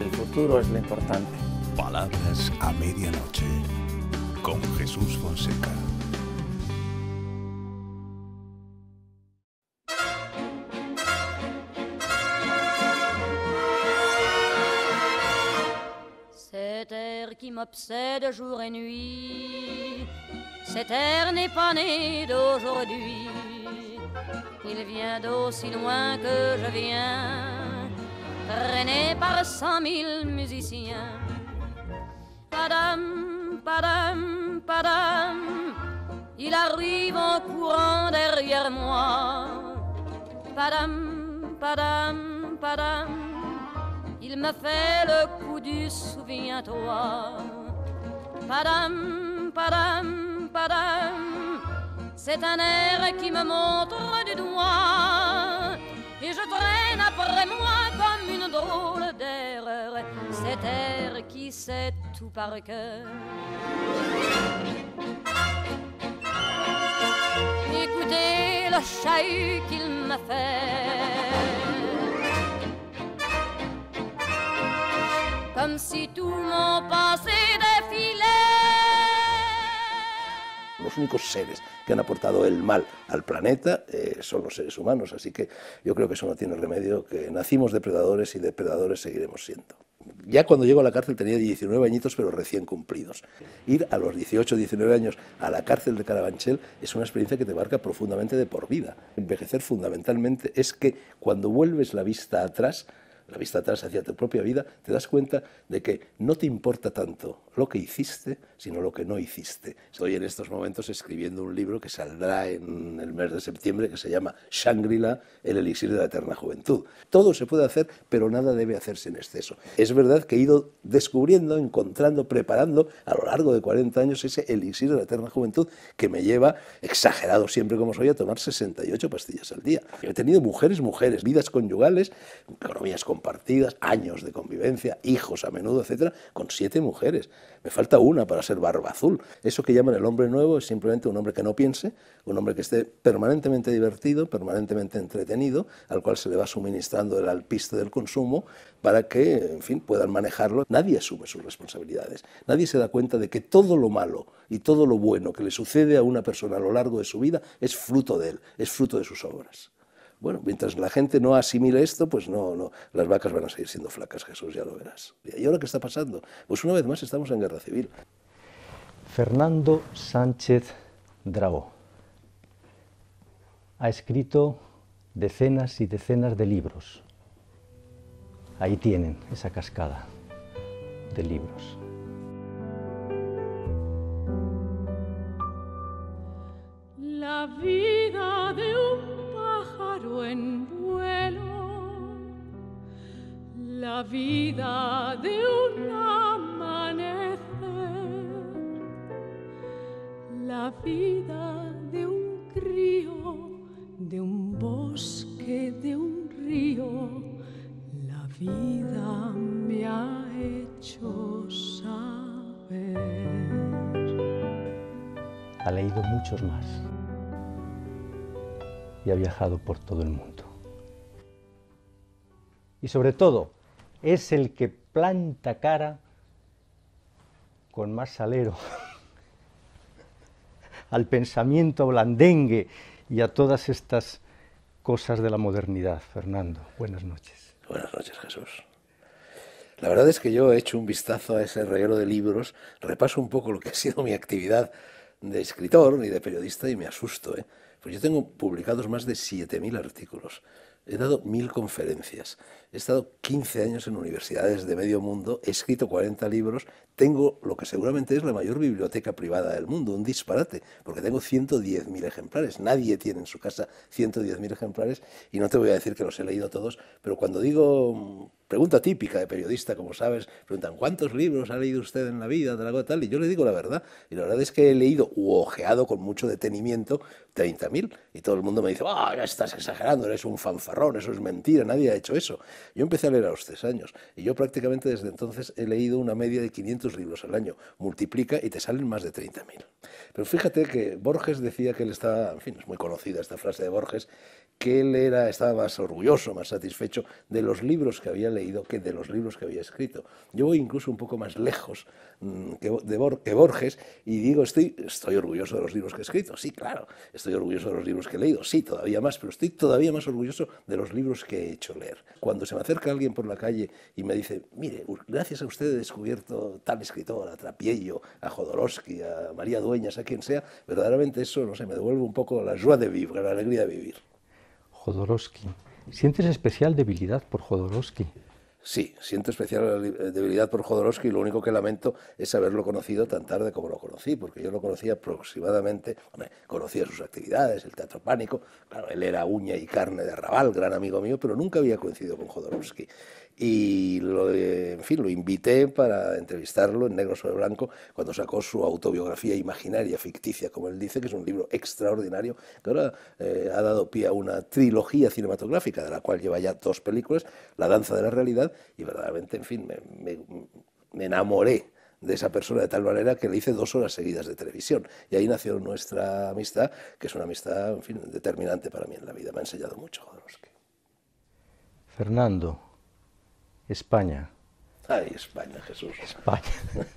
Le futur est es lo importante. Palabras a medianoche con Jésus Fonseca. Cet air qui m'obsède jour et nuit, cet air n'est pas né d'aujourd'hui. Il vient d'aussi loin que je viens rené par cent mille musiciens. Padam, padam, padam, il arrive en courant derrière moi. Padam, padam, padam, il me fait le coup du souviens-toi. Padam, padam, padam, c'est un air qui me montre du doigt et je traîne après moi C'est tout par cœur. Écoutez le chahut qu'il m'a fait. Comme si tout mon passé los únicos seres que han aportado el mal al planeta eh, son los seres humanos. Así que yo creo que eso no tiene remedio, que nacimos depredadores y depredadores seguiremos siendo. Ya cuando llego a la cárcel tenía 19 añitos, pero recién cumplidos. Ir a los 18, 19 años a la cárcel de Carabanchel es una experiencia que te marca profundamente de por vida. Envejecer fundamentalmente es que cuando vuelves la vista atrás, la vista atrás hacia tu propia vida, te das cuenta de que no te importa tanto lo que hiciste, sino lo que no hiciste. Estoy en estos momentos escribiendo un libro que saldrá en el mes de septiembre que se llama Shangri-La, el elixir de la eterna juventud. Todo se puede hacer, pero nada debe hacerse en exceso. Es verdad que he ido descubriendo, encontrando, preparando a lo largo de 40 años ese elixir de la eterna juventud que me lleva, exagerado siempre como soy, a tomar 68 pastillas al día. He tenido mujeres, mujeres, vidas conyugales, economías con compartidas, años de convivencia, hijos a menudo, etcétera, con siete mujeres. Me falta una para ser barba azul. Eso que llaman el hombre nuevo es simplemente un hombre que no piense, un hombre que esté permanentemente divertido, permanentemente entretenido, al cual se le va suministrando el alpiste del consumo para que, en fin, puedan manejarlo. Nadie asume sus responsabilidades. Nadie se da cuenta de que todo lo malo y todo lo bueno que le sucede a una persona a lo largo de su vida es fruto de él, es fruto de sus obras. Bueno, mientras la gente no asimile esto, pues no, no, las vacas van a seguir siendo flacas, Jesús, ya lo verás. ¿Y ahora qué está pasando? Pues una vez más estamos en guerra civil. Fernando Sánchez Dragó ha escrito decenas y decenas de libros. Ahí tienen esa cascada de libros. la vida de un amanecer, la vida de un crío, de un bosque, de un río, la vida me ha hecho saber. Ha leído muchos más y ha viajado por todo el mundo. Y sobre todo, es el que planta cara con más salero al pensamiento blandengue y a todas estas cosas de la modernidad. Fernando, buenas noches. Buenas noches, Jesús. La verdad es que yo he hecho un vistazo a ese reguero de libros, repaso un poco lo que ha sido mi actividad de escritor y de periodista y me asusto. ¿eh? Pues yo tengo publicados más de 7.000 artículos He dado mil conferencias, he estado 15 años en universidades de medio mundo, he escrito 40 libros, tengo lo que seguramente es la mayor biblioteca privada del mundo, un disparate, porque tengo 110.000 ejemplares. Nadie tiene en su casa 110.000 ejemplares y no te voy a decir que los he leído todos, pero cuando digo, mm, pregunta típica de periodista, como sabes, preguntan, ¿cuántos libros ha leído usted en la vida? Tal, tal, y yo le digo la verdad. Y la verdad es que he leído u ojeado con mucho detenimiento 30.000. Y todo el mundo me dice, ¡ah, estás exagerando, eres un fanfarrón, eso es mentira, nadie ha hecho eso! Yo empecé a leer a los tres años y yo prácticamente desde entonces he leído una media de 500 libros al año. Multiplica y te salen más de 30.000. Pero fíjate que Borges decía que él estaba, en fin, es muy conocida esta frase de Borges, que él era, estaba más orgulloso, más satisfecho de los libros que había leído que de los libros que había escrito. Yo voy incluso un poco más lejos mm, que, Borges y digo, estoy, estoy orgulloso de los libros que he escrito, sí, claro, estoy estoy orgulloso de los libros que he leído, sí, todavía más, pero estoy todavía más orgulloso de los libros que he hecho leer. Cuando se me acerca alguien por la calle y me dice, mire, gracias a usted he descubierto tal escritor, a Trapiello, a Jodorowsky, a María Dueñas, a quien sea, verdaderamente eso, no sé, me devuelve un poco la joie de vivir, la alegría de vivir. Jodorowsky, ¿sientes especial debilidad por Jodorowsky? Sí, siento especial eh, debilidad por Jodorowsky y lo único que lamento es haberlo conocido tan tarde como lo conocí, porque yo lo conocí aproximadamente, conocía sus actividades, el teatro pánico, claro, él era uña y carne de arrabal gran amigo mío, pero nunca había coincidido con Jodorowsky y lo, en fin, lo invité para entrevistarlo en Negro sobre Blanco cuando sacó su autobiografía imaginaria, ficticia, como él dice, que es un libro extraordinario, que ahora eh, ha dado pie a una trilogía cinematográfica, de la cual lleva ya dos películas, La danza de la realidad, y verdaderamente, en fin, me, enamoré de esa persona de tal manera que le hice dos horas seguidas de televisión. Y ahí nació nuestra amistad, que es una amistad, en fin, determinante para mí en la vida. Me ha enseñado mucho Fernando, España. Ay, España, Jesús. España.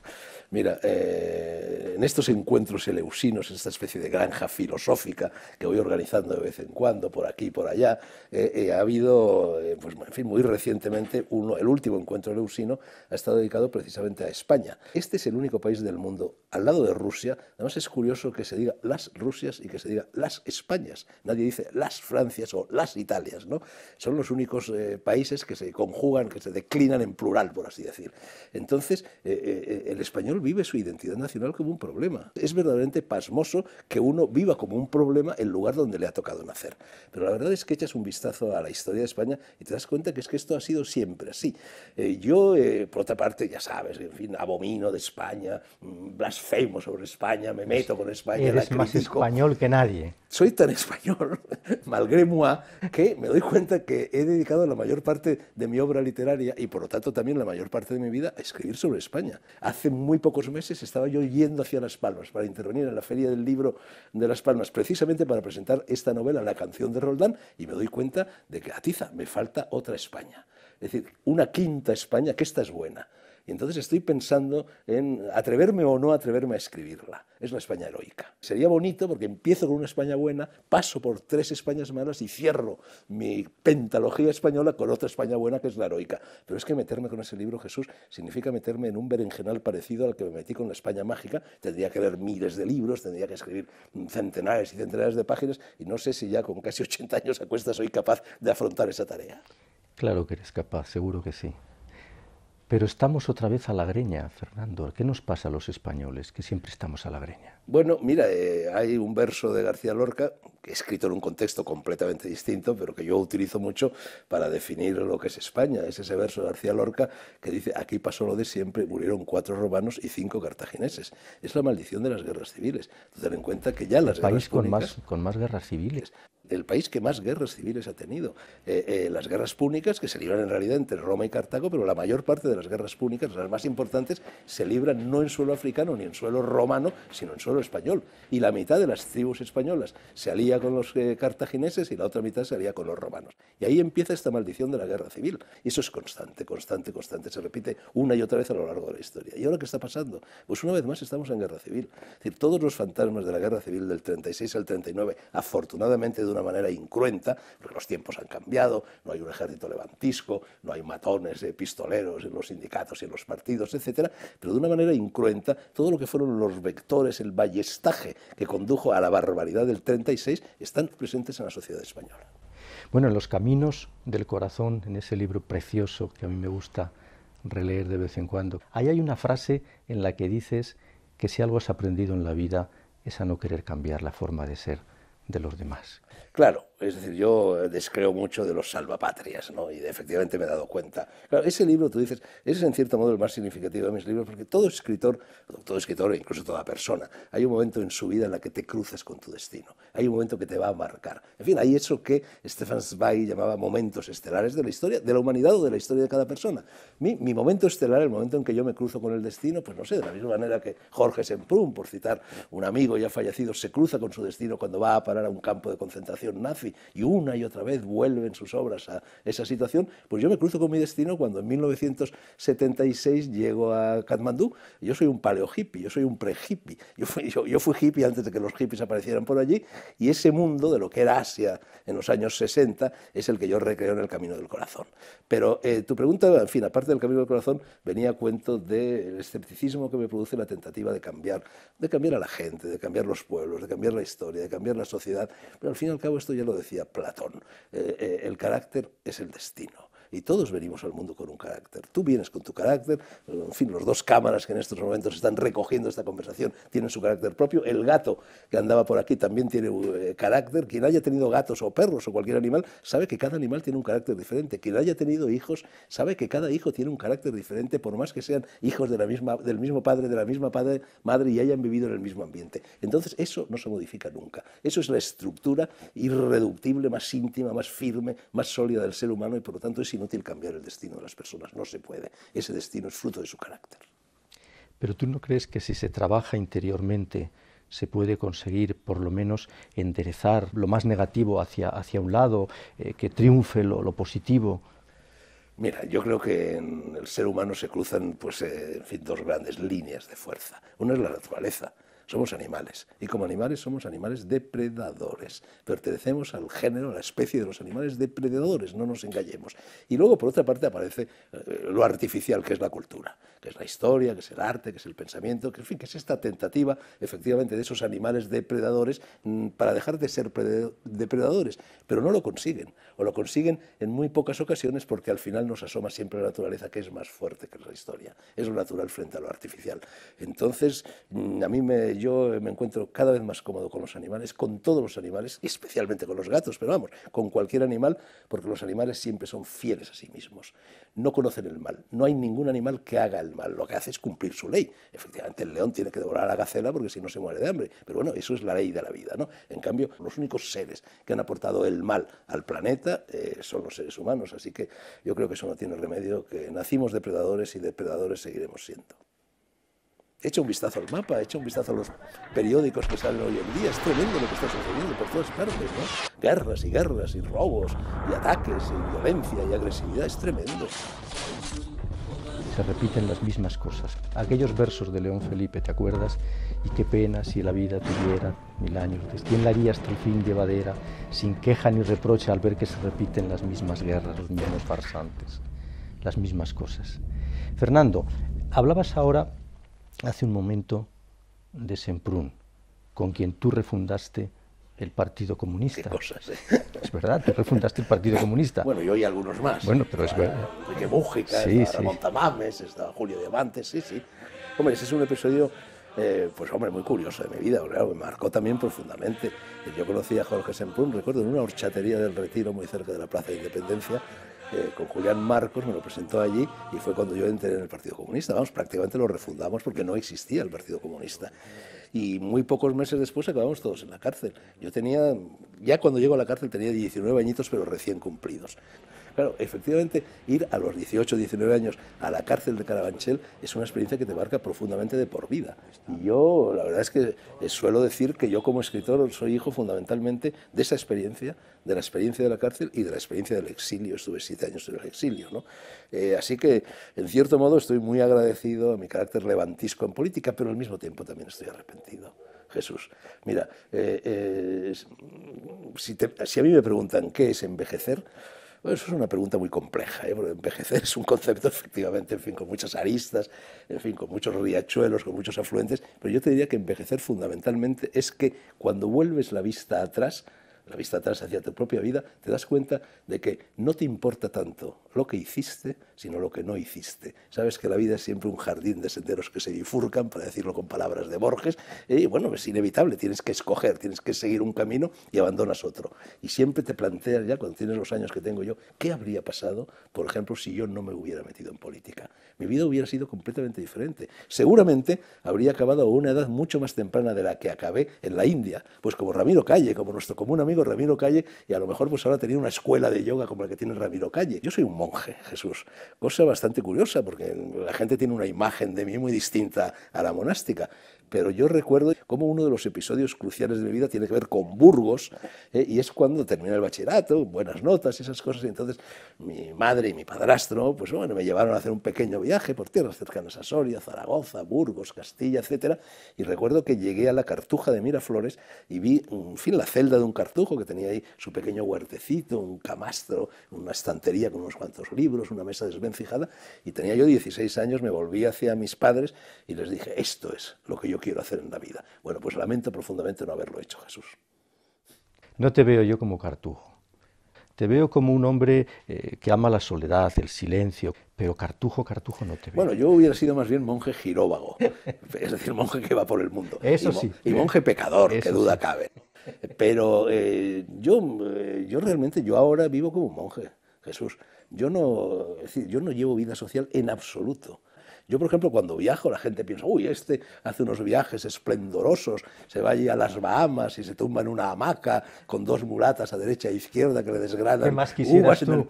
Mira, eh, en estos encuentros eleusinos, esta especie de granja filosófica que voy organizando de vez en cuando, por aquí y por allá, eh, eh, ha habido, pues, en fin, muy recientemente, uno, el último encuentro eleusino ha estado dedicado precisamente a España. Este es el único país del mundo, al lado de Rusia, además es curioso que se diga las Rusias y que se diga las Españas. Nadie dice las Francias o las Italias, ¿no? Son los únicos países que se conjugan, que se declinan en plural, por así decir. Entonces, el español vive su identidad nacional como un problema. Es verdaderamente pasmoso que uno viva como un problema el lugar donde le ha tocado nacer. Pero la verdad es que echas un vistazo a la historia de España y te das cuenta que es que esto ha sido siempre así. Eh, yo, eh, por otra parte, ya sabes, en fin, abomino de España, mm, blasfemo sobre España, me pues meto con España. Eres más español que nadie. Soy tan español, malgré moi, que me doy cuenta que he dedicado la mayor parte de mi obra literaria y por lo tanto también la mayor parte de mi vida a escribir sobre España. Hace muy poco pocos meses estaba yo yendo hacia Las Palmas para intervenir en la Feria del Libro de Las Palmas, precisamente para presentar esta novela, La canción de Roldán, y me doy cuenta de que, a tiza me falta otra España. Es decir, una quinta España, que esta es buena entonces estoy pensando en atreverme o no atreverme a escribirla. Es la España heroica. Sería bonito porque empiezo con una España buena, paso por tres Españas malas y cierro mi pentalogía española con otra España buena que es la heroica. Pero es que meterme con ese libro, Jesús, significa meterme en un berenjenal parecido al que me metí con la España mágica. Tendría que leer miles de libros, tendría que escribir centenares y centenares de páginas y no sé si ya con casi 80 años a cuestas soy capaz de afrontar esa tarea. Claro que eres capaz, seguro que sí. Pero estamos otra vez a la greña, Fernando. ¿Qué nos pasa a los españoles que siempre estamos a la greña? Bueno, mira, eh, hay un verso de García Lorca, escrito en un contexto completamente distinto, pero que yo utilizo mucho para definir lo que es España. Es ese verso de García Lorca que dice, aquí pasó lo de siempre, murieron cuatro romanos y cinco cartagineses. Es la maldición de las guerras civiles. Ten en cuenta que ya las El con más, con más guerras civiles el país que más guerras civiles ha tenido. Eh, eh, las guerras púnicas, que se libran en realidad entre Roma y Cartago, pero la mayor parte de las guerras púnicas, las más importantes, se libran no en suelo africano ni en suelo romano, sino en suelo español. Y la mitad de las tribus españolas se alía con los eh, cartagineses y la otra mitad se alía con los romanos. Y ahí empieza esta maldición de la guerra civil. Y eso es constante, constante, constante. Se repite una y otra vez a lo largo de la historia. ¿Y ahora qué está pasando? Pues una vez más estamos en guerra civil. decir, todos los fantasmas de la guerra civil del 36 al 39, afortunadamente de una manera incruenta, porque los tiempos han cambiado, no hay un ejército levantisco, no hay matones de pistoleros en los sindicatos y en los partidos, etcétera, pero de una manera incruenta todo lo que fueron los vectores, el ballestaje que condujo a la barbaridad del 36 están presentes en la sociedad española. Bueno, en Los Caminos del Corazón, en ese libro precioso que a mí me gusta releer de vez en cuando, ahí hay una frase en la que dices que si algo has aprendido en la vida es a no querer cambiar la forma de ser de los demás. Claro, es decir, yo descreo mucho de los salvapatrias, ¿no? Y efectivamente me he dado cuenta. ese libro, tú dices, es en cierto modo el más significativo de mis libros, porque todo escritor, todo escritor e incluso toda persona, hay un momento en su vida en la que te cruzas con tu destino, hay un momento que te va a marcar. En fin, hay eso que Stefan Zweig llamaba momentos estelares de la historia, de la humanidad o de la historia de cada persona. Mi, mi momento estelar, el momento en que yo me cruzo con el destino, pues no sé, de la misma manera que Jorge Semprún, por citar un amigo ya fallecido, se cruza con su destino cuando va a parar a un campo de concentración nazi y una y otra vez vuelven sus obras a esa situación, pues yo me cruzo con mi destino cuando en 1976 llego a Katmandú. Yo soy un paleo hippie, yo soy un pre hippie, yo fui, yo, fui hippie antes de que los hippies aparecieran por allí y ese mundo de lo que era Asia en los años 60 es el que yo recreo en el Camino del Corazón. Pero eh, tu pregunta, en fin, aparte del Camino del Corazón, venía cuento del escepticismo que me produce la tentativa de cambiar, de cambiar a la gente, de cambiar los pueblos, de cambiar la historia, de cambiar la sociedad, pero al fin al cabo esto ya lo decía Platón, eh, eh, el carácter es el destino y todos venimos al mundo con un carácter. Tú vienes con tu carácter, en fin, los dos cámaras que en estos momentos están recogiendo esta conversación tienen su carácter propio, el gato que andaba por aquí también tiene un eh, carácter, quien haya tenido gatos o perros o cualquier animal sabe que cada animal tiene un carácter diferente, quien haya tenido hijos sabe que cada hijo tiene un carácter diferente, por más que sean hijos de la misma, del mismo padre, de la misma padre, madre y hayan vivido en el mismo ambiente. Entonces eso no se modifica nunca, eso es la estructura irreductible, más íntima, más firme, más sólida del ser humano y por lo tanto es inútil cambiar el destino de las personas, no se puede. Ese destino es fruto de su carácter. Pero tú no crees que si se trabaja interiormente se puede conseguir por lo menos enderezar lo más negativo hacia, hacia un lado, eh, que triunfe lo, positivo. Mira, yo creo que en el ser humano se cruzan pues, eh, dos grandes líneas de fuerza. Una es la naturaleza, somos animales y como animales somos animales depredadores. Pertenecemos al género, a la especie de los animales depredadores, no nos engañemos. Y luego, por otra parte, aparece eh, lo artificial que es la cultura, que es la historia, que es el arte, que es el pensamiento, que, en fin, que es esta tentativa efectivamente de esos animales depredadores mm, para dejar de ser depredadores, pero no lo consiguen, o lo consiguen en muy pocas ocasiones porque al final nos asoma siempre la naturaleza que es más fuerte que la historia, es lo natural frente a lo artificial. Entonces, mm, a mí me, yo me encuentro cada vez más cómodo con los animales, con todos los animales, especialmente con los gatos, pero vamos, con cualquier animal, porque los animales siempre son fieles a sí mismos, no conocen el mal, no hay ningún animal que haga el mal lo que hace es cumplir su ley. Efectivamente, el león tiene que devorar a la gacela porque si no se muere de hambre. Pero bueno, eso es la ley de la vida. ¿no? En cambio, los únicos seres que han aportado el mal al planeta eh, son los seres humanos. Así que yo creo que eso no tiene remedio, que nacimos depredadores y depredadores seguiremos siendo. He hecho un vistazo al mapa, he hecho un vistazo a los periódicos que salen hoy en día. Es tremendo lo que está sucediendo por todas partes, ¿no? Guerras y guerras y robos y ataques y violencia y agresividad. Es tremendo repiten las mismas cosas. Aquellos versos de León Felipe, ¿te acuerdas? Y qué pena si la vida tuviera mil años. ¿Quién la haría hasta el fin llevadera, sin queja ni reproche al ver que se repiten las mismas guerras, los mismos farsantes, las mismas cosas? Fernando, hablabas ahora, hace un momento, de Semprún, con quien tú refundaste el Partido Comunista. Qué ¿eh? Es verdad, tú refundaste el Partido Comunista. Bueno, yo y algunos más. Bueno, pero es verdad. Enrique Mújica, sí, sí. estaba Julio Diamantes, sí, sí. Hombre, ese es un episodio, eh, pues hombre, muy curioso de mi vida, me marcó también profundamente. Yo conocí a Jorge Sempún, recuerdo, en una horchatería del Retiro, muy cerca de la Plaza de Independencia, eh, con Julián Marcos, me lo presentó allí y fue cuando yo entré en el Partido Comunista. Vamos, prácticamente lo refundamos porque no existía el Partido Comunista y muy pocos meses después acabamos todos en la cárcel. Yo tenía, ya cuando llego a la cárcel tenía 19 añitos, pero recién cumplidos. Claro, efectivamente, ir a los 18, 19 años a la cárcel de Carabanchel es una experiencia que te marca profundamente de por vida. Y yo, la verdad es que eh, suelo decir que yo como escritor soy hijo fundamentalmente de esa experiencia, de la experiencia de la cárcel y de la experiencia del exilio. Estuve siete años en el exilio. ¿no? Eh, así que, en cierto modo, estoy muy agradecido a mi carácter levantisco en política, pero al mismo tiempo también estoy arrepentido. Jesús. Mira, eh, si, a mí me preguntan qué es envejecer, eso es una pregunta muy compleja, ¿eh? porque envejecer es un concepto efectivamente, en fin, con muchas aristas, en fin, con muchos riachuelos, con muchos afluentes, pero yo te diría que envejecer fundamentalmente es que cuando vuelves la vista atrás la vista atrás hacia tu propia vida, te das cuenta de que no te importa tanto lo que hiciste, sino lo que no hiciste. Sabes que la vida es siempre un jardín de senderos que se bifurcan, para decirlo con palabras de Borges, y bueno, es inevitable, tienes que escoger, tienes que seguir un camino y abandonas otro. Y siempre te planteas ya, cuando tienes los años que tengo yo, ¿qué habría pasado, por ejemplo, si yo no me hubiera metido en política? Mi vida hubiera sido completamente diferente. Seguramente habría acabado a una edad mucho más temprana de la que acabé en la India, pues como Ramiro Calle, como nuestro común amigo Ramiro Calle y a lo mejor pues ahora tenía una escuela de yoga como la que tiene Ramiro Calle. Yo soy un monje, Jesús. Cosa bastante curiosa porque la gente tiene una imagen de mí muy distinta a la monástica pero yo recuerdo cómo uno de los episodios cruciales de mi vida tiene que ver con Burgos, eh, y es cuando terminé el bachillerato, buenas notas y esas cosas, y entonces mi madre y mi padrastro, pues bueno, me llevaron a hacer un pequeño viaje por tierras cercanas a Soria, Zaragoza, Burgos, Castilla, etcétera, y recuerdo que llegué a la Cartuja de Miraflores y vi, en fin, la celda de un cartujo que tenía ahí su pequeño huertecito, un camastro, una estantería con unos cuantos libros, una mesa desvencijada, y tenía yo 16 años, me volví hacia mis padres y les dije, esto es lo que yo quiero hacer en la vida. Bueno, pues lamento profundamente no haberlo hecho, Jesús. No te veo yo como Cartujo. Te veo como un hombre eh, que ama la soledad, el silencio, pero cartujo, cartujo no te veo. Bueno, yo hubiera sido más bien monje giróvago, es decir, monje que va por el mundo. Eso sí. Y monje pecador, que duda cabe. Pero eh, yo, eh, yo realmente, yo ahora vivo como un monje, Jesús. Yo no, yo no llevo vida social en absoluto. Yo, por ejemplo, cuando viajo, la gente piensa, uy, este hace unos viajes esplendorosos, se va allí a las Bahamas y se tumba en una hamaca con dos mulatas a derecha e izquierda que le desgranan ¿Qué más quisiera tú?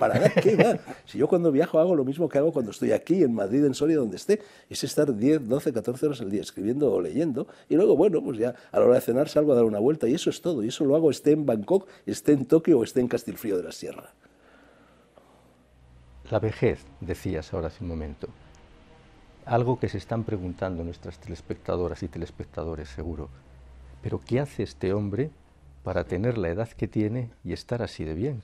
Si yo cuando viajo hago lo mismo que hago cuando estoy aquí, en Madrid, en Soria, donde esté, es estar 10, 12, 14 horas al día escribiendo o leyendo, y luego, bueno, pues ya a la hora de cenar salgo a dar una vuelta, y eso es todo, y eso lo hago esté en Bangkok, esté en Tokio o esté en Castilfrío de la Sierra. La vejez, decías ahora hace un momento algo que se están preguntando nuestras telespectadoras y telespectadores seguro. Pero ¿qué hace este hombre para tener la edad que tiene y estar así de bien?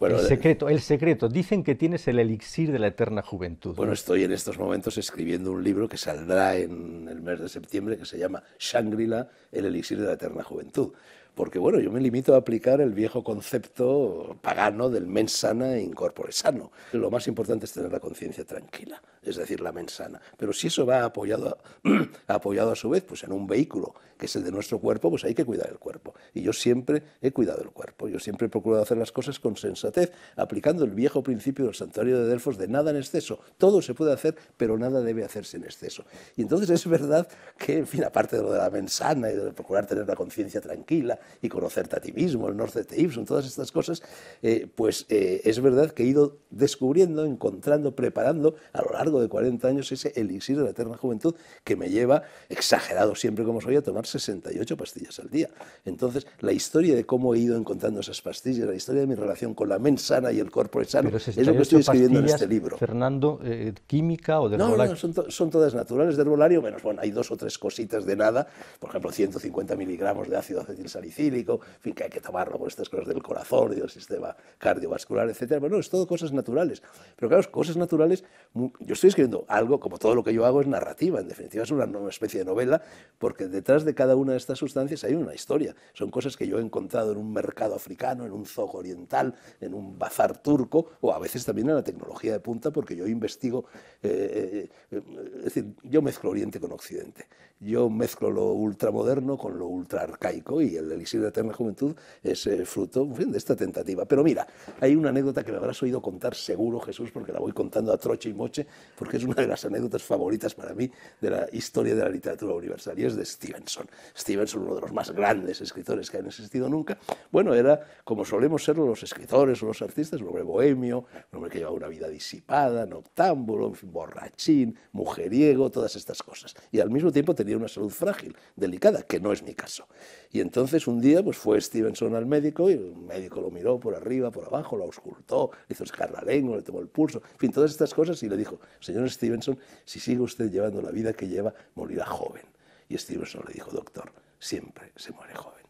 Bueno, el secreto, el secreto. Dicen que tienes el elixir de la eterna juventud. Bueno, estoy en estos momentos escribiendo un libro que saldrá en el mes de septiembre que se llama Shangri-La, el elixir de la eterna juventud porque bueno, yo me limito a aplicar el viejo concepto pagano del mensana sana e incorpore sano. Lo más importante es tener la conciencia tranquila, es decir, la mensana sana. Pero si eso va apoyado a, apoyado a su vez pues en un vehículo, que es el de nuestro cuerpo, pues hay que cuidar el cuerpo. Y yo siempre he cuidado el cuerpo, yo siempre he procurado hacer las cosas con sensatez, aplicando el viejo principio del santuario de Delfos de nada en exceso. Todo se puede hacer, pero nada debe hacerse en exceso. Y entonces es verdad que, en fin, aparte de lo de la mensana sana y de procurar tener la conciencia tranquila, y conocerte a ti mismo, el Norte de son todas estas cosas, eh, pues eh, es verdad que he ido descubriendo, encontrando, preparando a lo largo de 40 años ese elixir de la eterna juventud que me lleva, exagerado siempre como soy, a tomar 68 pastillas al día. Entonces, la historia de cómo he ido encontrando esas pastillas, la historia de mi relación con la mente sana y el cuerpo sano, es lo que estoy escribiendo en este libro. Fernando, eh, química o de No, no, son, todas naturales de herbolario, menos, bueno, hay dos o tres cositas de nada, por ejemplo, 150 miligramos de ácido acetilsalicílico en fin, que hay que tomarlo con estas cosas del corazón y del sistema cardiovascular, etc. Bueno, es todo cosas naturales. Pero claro, cosas naturales, yo estoy escribiendo algo, como todo lo que yo hago es narrativa, en definitiva es una especie de novela, porque detrás de cada una de estas sustancias hay una historia. Son cosas que yo he encontrado en un mercado africano, en un zoco oriental, en un bazar turco, o a veces también en la tecnología de punta, porque yo investigo, eh, eh, eh, es decir, yo mezclo Oriente con Occidente, yo mezclo lo ultramoderno con lo ultraarcaico y el elixir de la eterna juventud es eh, fruto fin, de esta tentativa. Pero mira, hay una anécdota que me habrás oído contar seguro, Jesús, porque la voy contando a troche y moche, porque es una de las anécdotas favoritas para mí de la historia de la literatura universal, y es de Stevenson. Stevenson, uno de los más grandes escritores que han existido nunca, bueno, era como solemos serlo los escritores o los artistas, un hombre bohemio, un hombre que llevaba una vida disipada, noctámbulo, borrachín, mujeriego, todas estas cosas. Y al mismo tiempo tenía una salud frágil, delicada, que no es mi caso. Y entonces un día pues fue Stevenson al médico y el médico lo miró por arriba, por abajo, lo auscultó, le hizo lengua le tomó el pulso, en fin, todas estas cosas y le dijo, señor Stevenson, si sigue usted llevando la vida que lleva, morirá joven. Y Stevenson le dijo, doctor, siempre se muere joven.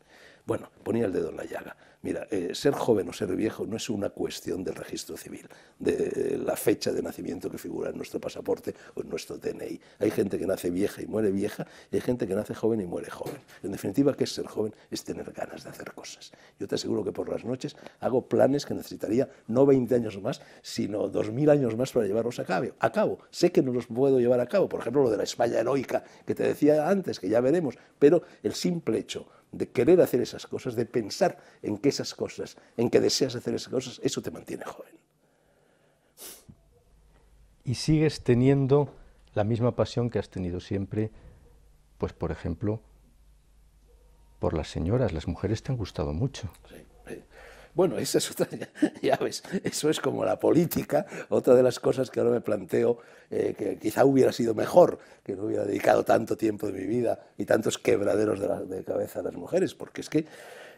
Bueno, ponía el dedo en la llaga. Mira, eh, ser joven o ser viejo no es una cuestión del registro civil, de eh, la fecha de nacimiento que figura en nuestro pasaporte o en nuestro DNI. Hay gente que nace vieja y muere vieja, y hay gente que nace joven y muere joven. En definitiva, ¿qué es ser joven? Es tener ganas de hacer cosas. Yo te aseguro que por las noches hago planes que necesitaría no 20 años más, sino 2.000 años más para llevarlos a cabo. A cabo. Sé que no los puedo llevar a cabo, por ejemplo, lo de la España heroica que te decía antes, que ya veremos, pero el simple hecho de querer hacer esas cosas, de pensar en qué esas cosas, en que deseas hacer esas cosas, eso te mantiene joven. Y sigues teniendo la misma pasión que has tenido siempre, pues por ejemplo, por las señoras, las mujeres te han gustado mucho. Bueno, esa es otra, ya, ves, eso es como la política, otra de las cosas que ahora me planteo, eh, que quizá hubiera sido mejor que no hubiera dedicado tanto tiempo de mi vida y tantos quebraderos de, de cabeza a las mujeres, porque es que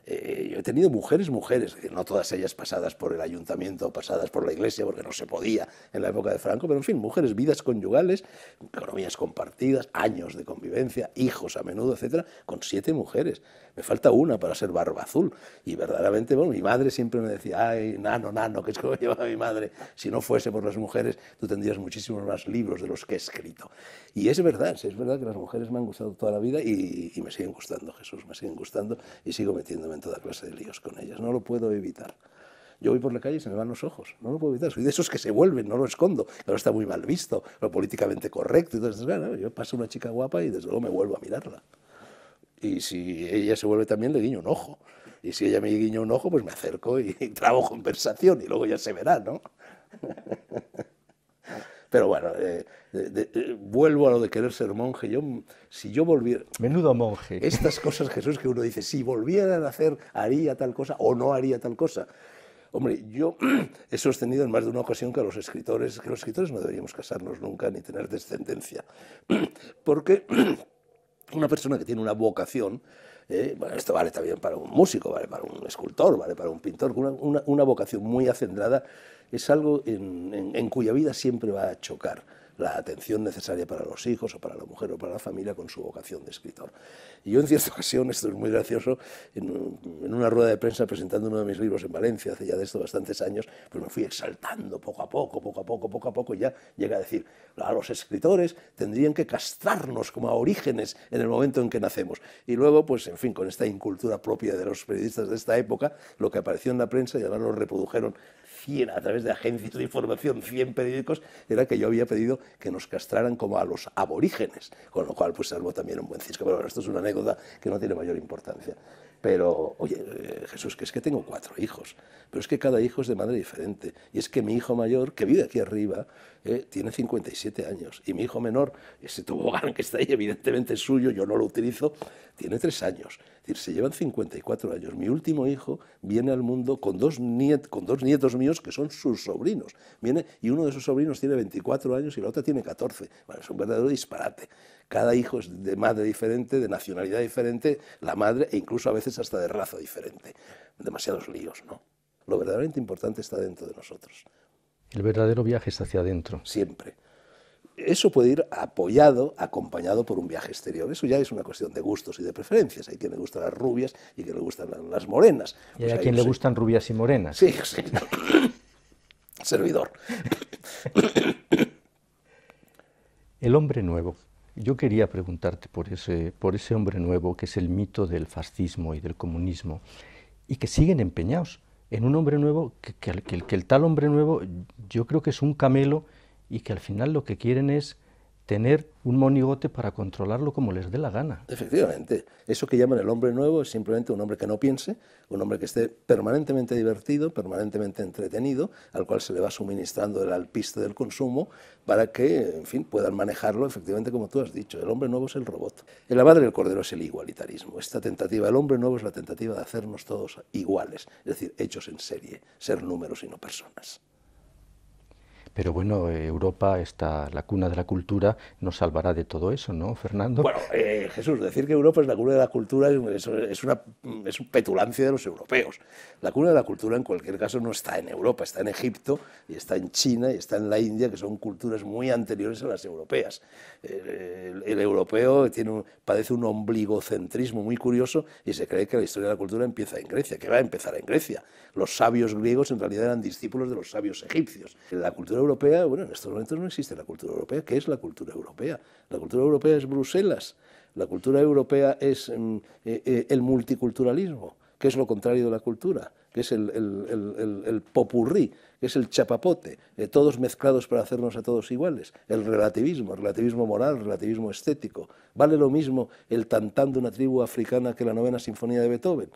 eh, yo he tenido mujeres, mujeres, no todas ellas pasadas por el ayuntamiento, pasadas por la iglesia, porque no se podía en la época de Franco, pero en fin, mujeres, vidas conyugales, economías compartidas, años de convivencia, hijos a menudo, etcétera, con siete mujeres. Me falta una para ser barba azul. Y verdaderamente, bueno, mi madre siempre me decía, ay, nano, nano, que es como llevaba mi madre. Si no fuese por las mujeres, tú tendrías muchísimos más libros de los que he escrito. Y es verdad, es verdad que las mujeres me han gustado toda la vida y, y me siguen gustando, Jesús, me siguen gustando y sigo metiéndome en toda clase de líos con ellas, no lo puedo evitar. Yo voy por la calle y se me van los ojos, no lo puedo evitar, soy de esos que se vuelven, no lo escondo, ahora está muy mal visto, lo políticamente correcto, entonces, eso, yo paso una chica guapa y desde luego me vuelvo a mirarla. Y si ella se vuelve también, le guiño un ojo. Y si ella me guiña un ojo, pues me acerco y, y conversación y luego ya se verá, ¿no? Pero bueno, eh, eh, vuelvo a lo de querer ser monje. Yo, si yo volviera... Menudo monje. Estas cosas, Jesús, que uno dice, si volviera a hacer, haría tal cosa o no haría tal cosa. Hombre, yo he sostenido en más de una ocasión que los escritores, que los escritores no deberíamos casarnos nunca ni tener descendencia. Porque una persona que tiene una vocación ¿eh? bueno, esto vale también para un músico, vale para un escultor, vale para un pintor, una, una, vocación muy acendrada es algo en, cuya vida siempre va a chocar la atención necesaria para los hijos o para la mujer o para la familia con su vocación de escritor. Y yo en cierta ocasión, esto es muy gracioso, en, una rueda de prensa presentando uno de mis libros en Valencia, hace ya de esto bastantes años, pues me fui exaltando poco a poco, poco a poco, poco a poco, y ya llega a decir, a los escritores tendrían que castrarnos como a orígenes en el momento en que nacemos. Y luego, pues en fin, con esta incultura propia de los periodistas de esta época, lo que apareció en la prensa y ahora lo reprodujeron a través de agencias de información, 100 periódicos, era que yo había pedido que nos castraran como a los aborígenes, con lo cual pues salvo también un buen cisco. Pero bueno, esto es una anécdota que no tiene mayor importancia. Pero, oye, eh, Jesús, que es que tengo cuatro hijos, pero es que cada hijo es de madre diferente. Y es que mi hijo mayor, que vive aquí arriba, eh, tiene 57 años, y mi hijo menor, ese tobogán que está ahí, evidentemente es suyo, yo no lo utilizo, tiene tres años. Es decir, se llevan 54 años. Mi último hijo viene al mundo con dos, nietos míos que son sus sobrinos. Viene, y uno de sus sobrinos tiene 24 años y la otra tiene 14. es un verdadero disparate. Cada hijo es de madre diferente, de nacionalidad diferente, la madre e incluso a veces hasta de raza diferente. Demasiados líos, ¿no? Lo verdaderamente importante está dentro de nosotros. El verdadero viaje está hacia adentro. Siempre eso puede ir apoyado, acompañado por un viaje exterior. Eso ya es una cuestión de gustos y de preferencias. Hay quien le gustan las rubias y quien le gustan las morenas. y pues hay a quien le gustan rubias y morenas. Sí, sí. Servidor. El hombre nuevo. Yo quería preguntarte por ese, por ese hombre nuevo que es el mito del fascismo y del comunismo y que siguen empeñados en un hombre nuevo, que, que el tal hombre nuevo yo creo que es un camelo y que al final lo que quieren es tener un monigote para controlarlo como les dé la gana. Efectivamente, eso que llaman el hombre nuevo es simplemente un hombre que no piense, un hombre que esté permanentemente divertido, permanentemente entretenido, al cual se le va suministrando el alpiste del consumo para que, en fin, puedan manejarlo efectivamente como tú has dicho. El hombre nuevo es el robot. El la madre del cordero es el igualitarismo. Esta tentativa el hombre nuevo es la tentativa de hacernos todos iguales, es decir, hechos en serie, ser números y no personas. Pero bueno, Europa está la cuna de la cultura, nos salvará de todo eso, ¿no, Fernando? Bueno, eh, Jesús, decir que Europa es la cuna de la cultura es, una es un petulancia de los europeos. La cuna de la cultura, en cualquier caso, no está en Europa, está en Egipto, y está en China, y está en la India, que son culturas muy anteriores a las europeas. Eh, el, europeo tiene padece un ombligocentrismo muy curioso y se cree que la historia de la cultura empieza en Grecia, que va a empezar en Grecia. Los sabios griegos en realidad eran discípulos de los sabios egipcios. La cultura europea, bueno, en estos momentos no existe la cultura europea. ¿Qué es la cultura europea? La cultura europea es Bruselas. La cultura europea es mm, eh, eh, el multiculturalismo, que es lo contrario de la cultura, que es el, popurrí, que es el chapapote, eh, todos mezclados para hacernos a todos iguales, el relativismo, relativismo moral, relativismo estético. ¿Vale lo mismo el tantán de una tribu africana que la novena sinfonía de Beethoven?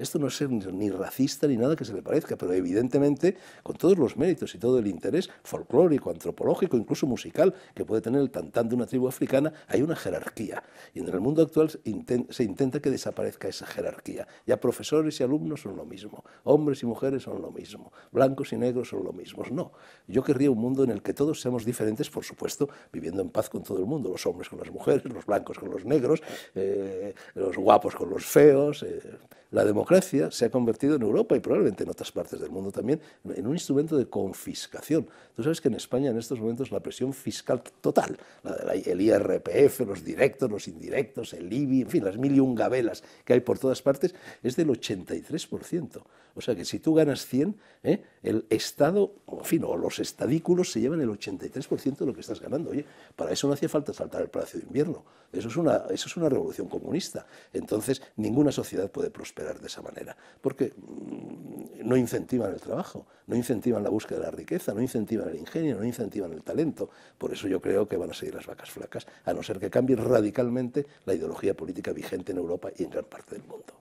Esto no es ser ni racista ni nada que se le parezca, pero evidentemente con todos los méritos y todo el interés folclórico, antropológico, incluso musical que puede tener el tantán de una tribu africana, hay una jerarquía. Y en el mundo actual se intenta que desaparezca esa jerarquía. Ya profesores y alumnos son lo mismo, hombres y mujeres son lo mismo, blancos y negros son lo mismo. No, yo querría un mundo en el que todos seamos diferentes, por supuesto, viviendo en paz con todo el mundo, los hombres con las mujeres, los blancos con los negros, eh, los guapos con los feos. Eh, la democracia se ha convertido en Europa y probablemente en otras partes del mundo también en un instrumento de confiscación. Tú sabes que en España en estos momentos la presión fiscal total, la, el IRPF, los directos, los indirectos, el IBI, en fin, las mil y un gabelas que hay por todas partes, es del 83%. O sea que si tú ganas 100, ¿eh? el Estado, fin, o los estadículos se llevan el 83% de lo que estás ganando. Oye, para eso no hacía falta saltar el Palacio de Invierno. Eso es una, eso es una revolución comunista. Entonces, ninguna sociedad puede prosperar de esa manera, porque mm, no incentivan el trabajo, no incentivan la búsqueda de la riqueza, no incentivan el ingenio, no incentivan el talento. Por eso yo creo que van a seguir las vacas flacas, a no ser que cambie radicalmente la ideología política vigente en Europa y en gran parte del mundo.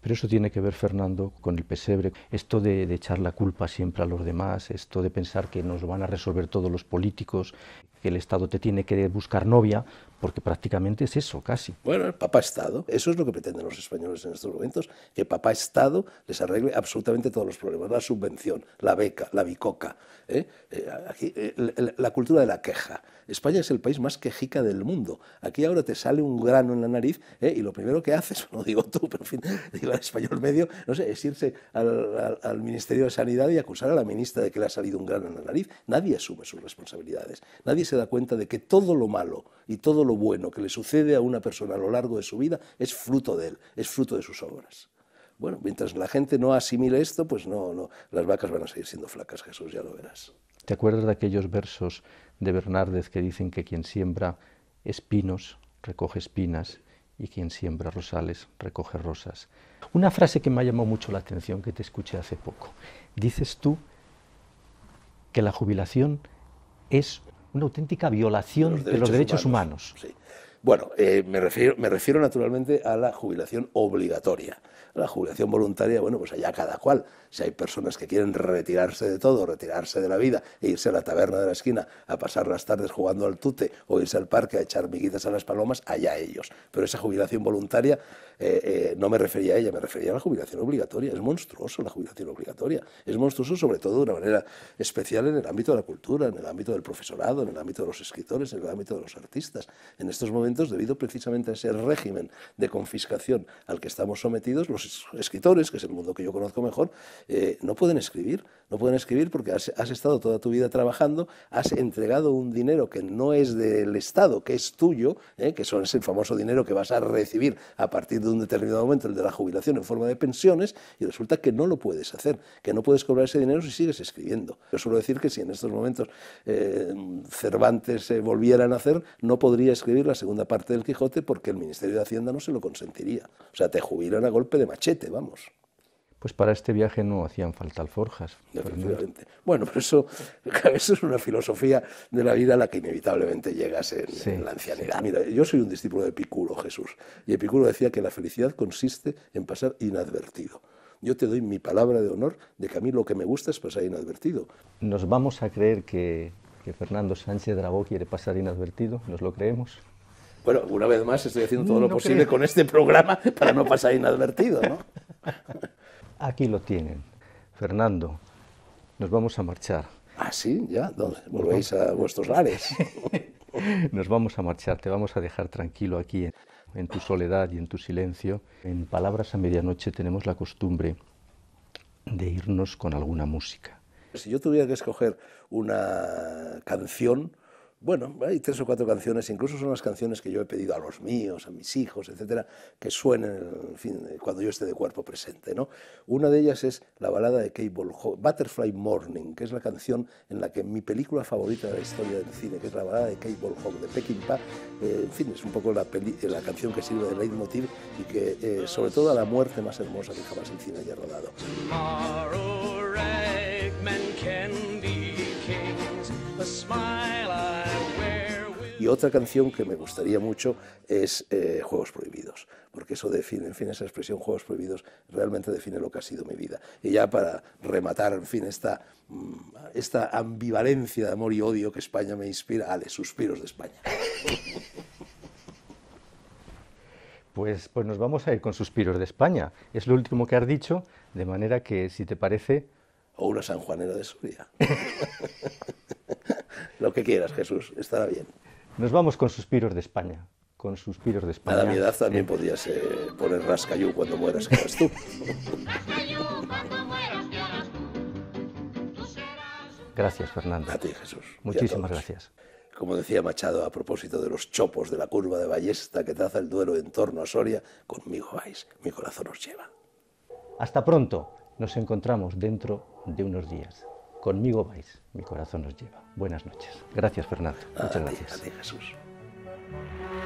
Pero eso tiene que ver, Fernando, con el pesebre. Esto de, de, echar la culpa siempre a los demás, esto de pensar que nos van a resolver todos los políticos, que el Estado te tiene que buscar novia porque prácticamente es eso, casi. Bueno, el Papa Estado, eso es lo que pretenden los españoles en estos momentos, que Papa Estado les arregle absolutamente todos los problemas, la subvención, la beca, la bicoca, ¿eh? Eh, eh, la, cultura de la queja. España es el país más quejica del mundo. Aquí ahora te sale un grano en la nariz y lo primero que haces, no digo tú, pero en fin, digo el español medio, no sé, es irse al, al Ministerio de Sanidad y acusar a la ministra de que le ha salido un grano en la nariz. Nadie asume sus responsabilidades, nadie se da cuenta de que todo lo malo y todo lo bueno que le sucede a una persona a lo largo de su vida es fruto de él, es fruto de sus obras. Bueno, mientras la gente no asimile esto, pues no, no, las vacas van a seguir siendo flacas, Jesús, ya lo verás. ¿Te acuerdas de aquellos versos de Bernárdez que dicen que quien siembra espinos recoge espinas y quien siembra rosales recoge rosas? Una frase que me ha llamado mucho la atención que te escuché hace poco. Dices tú que la jubilación es una auténtica violación de los derechos humanos. Bueno, eh, me, refiero, me refiero naturalmente a la jubilación obligatoria la jubilación voluntaria, bueno, pues allá cada cual. Si hay personas que quieren retirarse de todo, retirarse de la vida e irse a la taberna de la esquina a pasar las tardes jugando al tute o irse al parque a echar miguitas a las palomas, allá ellos. Pero esa jubilación voluntaria, eh, eh, no me refería a ella, me refería a la jubilación obligatoria. Es monstruoso la jubilación obligatoria. Es monstruoso sobre todo de una manera especial en el ámbito de la cultura, en el ámbito del profesorado, en el ámbito de los escritores, en el ámbito de los artistas. En estos momentos, debido precisamente a ese régimen de confiscación al que estamos sometidos, escritores, que es el mundo que yo conozco mejor, eh, no pueden escribir. No pueden escribir porque has, estado toda tu vida trabajando, has entregado un dinero que no es del Estado, que es tuyo, eh, que son, es el famoso dinero que vas a recibir a partir de un determinado momento, el de la jubilación en forma de pensiones, y resulta que no lo puedes hacer, que no puedes cobrar ese dinero si sigues escribiendo. Yo suelo decir que si en estos momentos eh, Cervantes se volviera a nacer, no podría escribir la segunda parte del Quijote porque el Ministerio de Hacienda no se lo consentiría. O sea, te jubilan a golpe de machete, vamos. Pues para este viaje no hacían falta alforjas. Definitivamente. Bueno, pero eso, eso, es una filosofía de la vida a la que inevitablemente llegas en, la ancianidad. Mira, yo soy un discípulo de Epicuro, Jesús, y Epicuro decía que la felicidad consiste en pasar inadvertido. Yo te doy mi palabra de honor de que a mí lo que me gusta es pasar inadvertido. Nos vamos a creer que, que Fernando Sánchez Dragó quiere pasar inadvertido, nos lo creemos. Bueno, una vez más estoy haciendo todo mm, lo posible con este programa para no pasar inadvertido, ¿no? Aquí lo tienen. Fernando, nos vamos a marchar. Ah, sí, ya, ¿Dónde? volvéis a vuestros lares. nos vamos a marchar, te vamos a dejar tranquilo aquí en tu soledad y en tu silencio. En Palabras a Medianoche tenemos la costumbre de irnos con alguna música. Si yo tuviera que escoger una canción, bueno, hay tres o cuatro canciones, incluso son las canciones que yo he pedido a los míos, a mis hijos, etcétera, que suenen eh, cuando yo esté de cuerpo presente. ¿no? Una de ellas es la balada de Kate Butterfly Morning, que es la canción en la que mi película favorita de la historia del cine, que es la balada de Kate Hawk de Peckinpah, park eh, en fin, es un poco eh, la, canción que sirve de leitmotiv y que, sobre todo, a la muerte más hermosa que jamás el cine haya rodado. otra canción que me gustaría mucho es eh, Juegos Prohibidos, porque eso define, en fin, esa expresión Juegos Prohibidos realmente define lo que ha sido mi vida. Y ya para rematar, en fin, esta, mm, esta ambivalencia de amor y odio que España me inspira, ale, suspiros de España. Pues, pues nos vamos a ir con Suspiros de España. Es lo último que has dicho, de manera que, si te parece, o una Juanera de Suria. Lo que quieras, Jesús, estará bien. Nos vamos con suspiros de España. Con suspiros de España. A mi edad también podías poner rascayú cuando mueras, que eras tú. gracias, Fernando. A ti, Jesús. Muchísimas gracias. Como decía Machado a propósito de los chopos de la curva de ballesta que traza el duelo en torno a Soria, conmigo vais, mi corazón os lleva. Hasta pronto. Nos encontramos dentro de unos días. Conmigo vais, mi corazón os lleva. Buenas noches. Gracias, Fernando. Muchas gracias. a